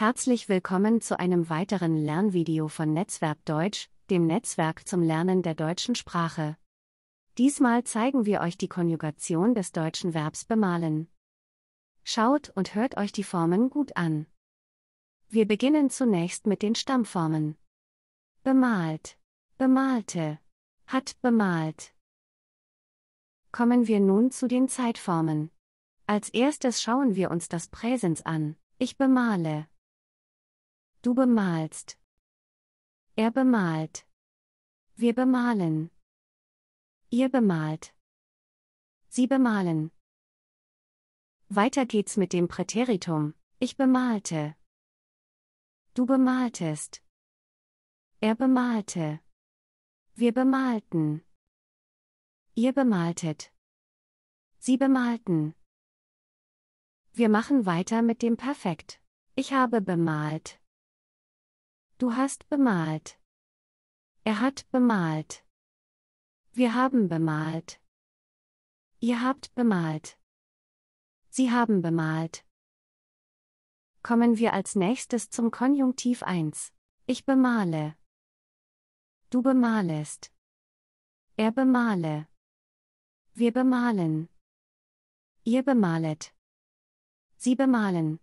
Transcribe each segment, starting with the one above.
Herzlich willkommen zu einem weiteren Lernvideo von Netzwerk Deutsch, dem Netzwerk zum Lernen der deutschen Sprache. Diesmal zeigen wir euch die Konjugation des deutschen Verbs bemalen. Schaut und hört euch die Formen gut an. Wir beginnen zunächst mit den Stammformen. Bemalt, bemalte, hat bemalt. Kommen wir nun zu den Zeitformen. Als erstes schauen wir uns das Präsens an. Ich bemale. Du bemalst. Er bemalt. Wir bemalen. Ihr bemalt. Sie bemalen. Weiter geht's mit dem Präteritum. Ich bemalte. Du bemaltest. Er bemalte. Wir bemalten. Ihr bemaltet. Sie bemalten. Wir machen weiter mit dem Perfekt. Ich habe bemalt. Du hast bemalt. Er hat bemalt. Wir haben bemalt. Ihr habt bemalt. Sie haben bemalt. Kommen wir als nächstes zum Konjunktiv 1. Ich bemale. Du bemalest. Er bemale. Wir bemalen. Ihr bemalet. Sie bemalen.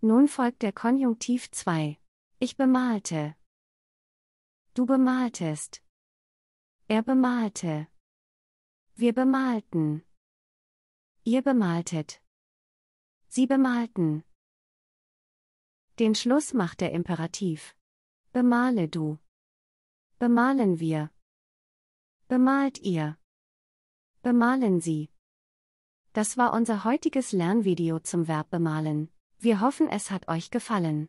Nun folgt der Konjunktiv 2. Ich bemalte. Du bemaltest. Er bemalte. Wir bemalten. Ihr bemaltet. Sie bemalten. Den Schluss macht der Imperativ. Bemale du. Bemalen wir. Bemalt ihr. Bemalen Sie. Das war unser heutiges Lernvideo zum Verb bemalen. Wir hoffen, es hat euch gefallen.